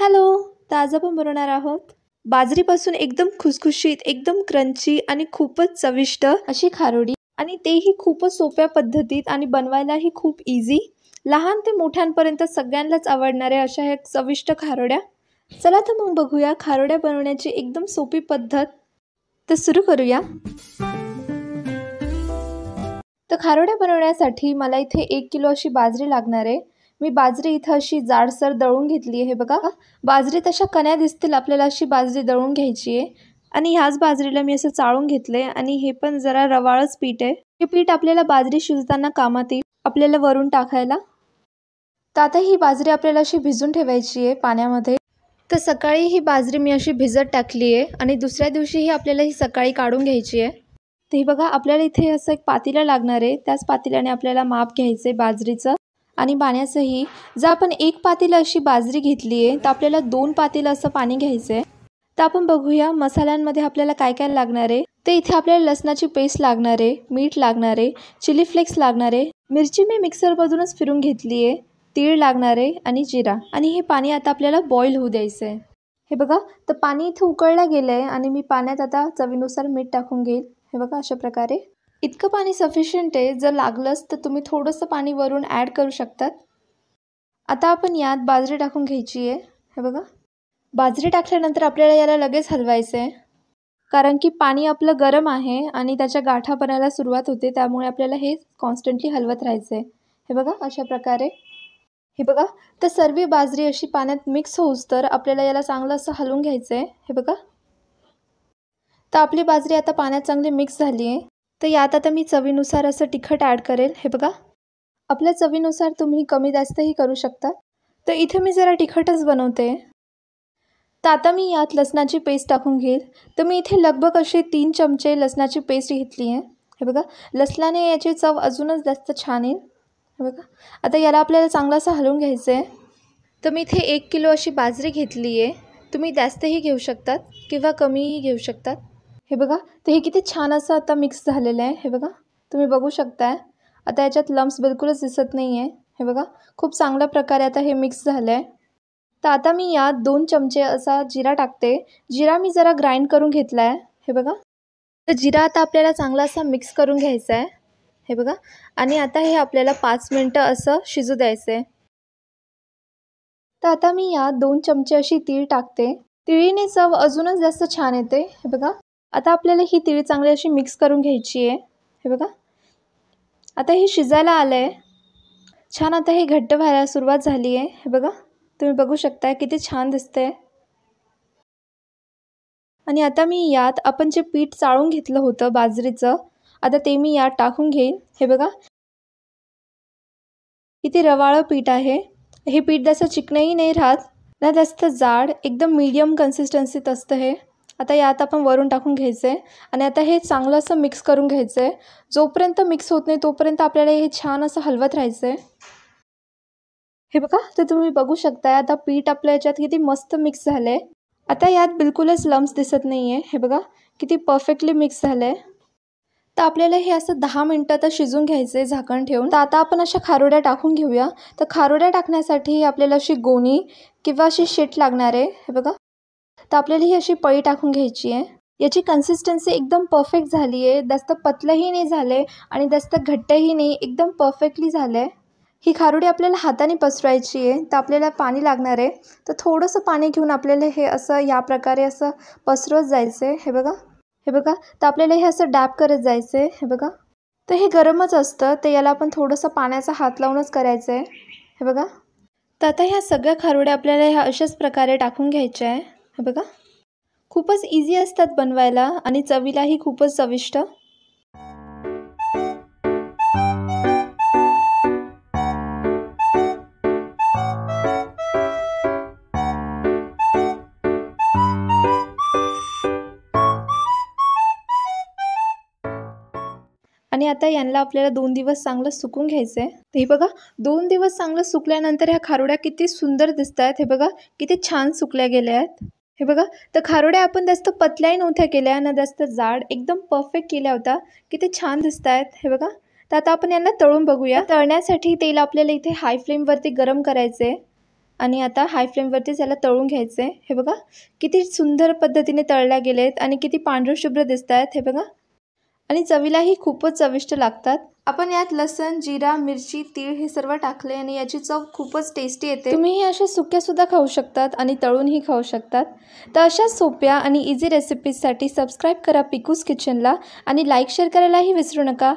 hello तर आपण बनवणार आहोत बाजरीपासून एकदम खुसखुशीत एकदम क्रंची आणि खूपच चविष्ट अशी खारोडी आणि तेही खूपच सोप्या पद्धतीत आणि बनवायलाही खूप इझी लहान ते मोठ्यांपर्यंत सगळ्यांनाच आवडणाऱ्या अशा ह्या चविष्ट खारोड्या चला तर मग बघूया खारोड्या बनवण्याची एकदम सोपी पद्धत तर सुरू करूया तर खारोड्या बनवण्यासाठी मला इथे एक किलो अशी बाजरी लागणार आहे मी बाजरी इथं अशी जाडसर दळून घेतली आहे हे बघा बाजरी तशा कण्या दिसतील आपल्याला अशी बाजरी दळून घ्यायची आहे आणि ह्याच बाजरीला मी असं चाळून घेतले आणि हे पण जरा रवाळच पीठ आहे हे पीठ आपल्याला बाजरी शिजताना कामात येईल आपल्याला वरून टाकायला तर आता ही बाजरी आपल्याला अशी भिजून ठेवायची आहे पाण्यामध्ये तर सकाळी ही बाजरी मी अशी भिजत टाकली आहे आणि दुसऱ्या दिवशीही आपल्याला ही सकाळी काढून घ्यायची आहे तर हे बघा आपल्याला इथे असं एक पातीला लागणार आहे त्याच पातीलाने आपल्याला माप घ्यायचं आहे बाजरीचं आणि पाण्याचंही जर आपण एक पातीला अशी बाजरी घेतली आहे तर आपल्याला दोन पातीला असं पाणी घ्यायचं आहे तर आपण बघूया मसाल्यांमध्ये आपल्याला काय काय लागणार आहे ते इथे आपल्याला लसणाची पेस्ट लागणार आहे मीठ लागणार आहे चिली फ्लेक्स लागणार आहे मिरची मी मिक्सरमधूनच फिरून घेतली आहे तीळ लागणार आहे आणि जिरा आणि हे पाणी आता आपल्याला बॉईल होऊ द्यायचं आहे हे बघा तर पाणी इथे उकळलं गेलं आहे आणि मी पाण्यात आता चवीनुसार मीठ टाकून घेईल हे बघा अशा प्रकारे इतकं पाणी सफिशियंट आहे जर लागलंच तर तुम्ही थोडंसं पाणी वरून ॲड करू शकतात आता आपण यात बाजरी टाकून घ्यायची आहे हे बघा बाजरी टाकल्यानंतर आपल्याला याला लगेच हलवायचं आहे कारण की पाणी आपलं गरम आहे आणि त्याच्या गाठा बनायला सुरुवात होते त्यामुळे आपल्याला हे कॉन्स्टंटली हलवत राहायचं आहे हे बघा अशा प्रकारे हे बघा तर सर्व बाजरी अशी पाण्यात मिक्स होऊस तर आपल्याला याला चांगलं असं हलवून घ्यायचं आहे हे बघा तर आपली बाजरी आता पाण्यात चांगली मिक्स झाली आहे तर यात आता मी चवीनुसार असं तिखट ॲड करेल हे बघा आपल्या चवीनुसार तुम्ही कमी जास्तही करू शकता तर इथे मी जरा तिखटच बनवते तर आता मी यात लसणाची पेस्ट टाकून घेईल तर मी इथे लगभग असे तीन चमचे लसणाची पेस्ट घेतली आहे हे बघा लसणाने याची चव अजूनच जास्त छान येईल हे बघा आता याला आपल्याला असं हलवून घ्यायचं आहे तर मी इथे एक किलो अशी बाजरी घेतली आहे तुम्ही जास्तही घेऊ शकतात किंवा कमीही घेऊ शकतात हे बघा तर हे किती छान असं आता मिक्स झालेलं आहे हे बघा तुम्ही बघू शकताय आता याच्यात लम्स बिलकुलच दिसत नाही आहे हे बघा खूप चांगल्या प्रकारे आता हे मिक्स झालं आहे तर आता मी यात दोन चमचे असा जिरा टाकते जिरा मी जरा ग्राइंड करून घेतला आहे हे बघा तर जिरा आता आपल्याला चांगला असा मिक्स करून घ्यायचा आहे हे बघा आणि आता हे आपल्याला पाच मिनटं असं शिजू द्यायचं आहे तर आता मी यात दोन चमचे अशी तीळ टाकते तिळीने चव अजूनच जास्त छान येते हे बघा आता आपल्याला ही तिळी चांगली अशी मिक्स करून घ्यायची आहे हे बघा आता हे शिजायला आलं आहे छान आता हे घट्ट व्हायला सुरुवात झाली आहे हे बघा तुम्ही बघू शकता किती छान दिसतंय आणि आता मी यात आपण जे पीठ चाळून घेतलं होतं बाजरीचं आता ते मी यात टाकून घेईन हे बघा किती रवाळं पीठ आहे हे पीठ जसं चिकणंही नाही राहत ना जास्त जाड एकदम मीडियम कन्सिस्टन्सीत असतं हे आता यात आपण वरून टाकून घ्यायचं आहे आणि आता हे चांगलं असं मिक्स करून घ्यायचं आहे जोपर्यंत मिक्स होत नाही तोपर्यंत आपल्याला हे छान असं हलवत राहायचं आहे हे बघा ते तुम्ही बघू शकताय आता पीठ आपल्या याच्यात किती मस्त मिक्स झालं आहे आता यात बिलकुलच लम्स दिसत नाही आहे हे बघा किती परफेक्टली मिक्स झालं आहे तर आपल्याला हे असं दहा मिनटं तर शिजून घ्यायचं आहे झाकण ठेवून तर आता आपण अशा खारोड्या टाकून घेऊया तर खारोड्या टाकण्यासाठी आपल्याला अशी गोणी किंवा अशी शीट लागणार आहे हे बघा तर आपल्याला ही अशी पळी टाकून घ्यायची आहे याची कन्सिस्टन्सी एकदम परफेक्ट झाली आहे जास्त पतलंही नाही झालं आहे आणि जास्त घट्टही नाही एकदम परफेक्टली झालं आहे ही खारुडी आपल्याला हाताने पसरायची आहे तर आपल्याला पाणी लागणार आहे तर थोडंसं पाणी घेऊन आपल्याला हे असं या प्रकारे असं पसरवत जायचं आहे हे बघा हे बघा तर आपल्याला हे असं डॅप करत जायचं आहे हे बघा तर हे गरमच असतं तर याला आपण थोडंसं पाण्याचा हात लावूनच करायचं आहे हे बघा तर आता ह्या सगळ्या खारुड्या आपल्याला ह्या अशाच प्रकारे टाकून घ्यायच्या आहे हा बघा खूपच इझी असतात बनवायला आणि चवीलाही खूपच चविष्ट आणि आता यांना आपल्याला दोन दिवस चांगलं सुकून घ्यायचं आहे हे बघा दोन दिवस चांगलं सुकल्यानंतर ह्या खारुड्या किती सुंदर दिसत आहेत हे बघा किती छान सुकल्या गेल्या आहेत हे बघा तर खारोड्या आपण जास्त पतल्याही नव्हत्या केल्या ना जास्त जाड एकदम परफेक्ट केल्या होत्या किती छान दिसत आहेत हे बघा तर आता आपण यांना तळून बघूया तळण्यासाठी तेल आपल्याला इथे हाय फ्लेमवरती गरम करायचं आहे आणि आता हाय फ्लेमवरतीच याला तळून घ्यायचं आहे हे बघा किती सुंदर पद्धतीने तळल्या गेले आहेत आणि किती पांढरशुभ्र दिसत आहेत हे बघा आणि चवीलाही खूपच चविष्ट लागतात आपण यात लसण जिरा मिरची तीळ हे सर्व टाकले आणि याची चव खूपच टेस्टी येते तुम्ही हे असे सुक्यासुद्धा खाऊ शकतात आणि तळूनही खाऊ शकतात तर अशा सोप्या आणि इझी रेसिपीजसाठी सबस्क्राईब करा पिकूस किचनला आणि लाईक शेअर करायलाही विसरू नका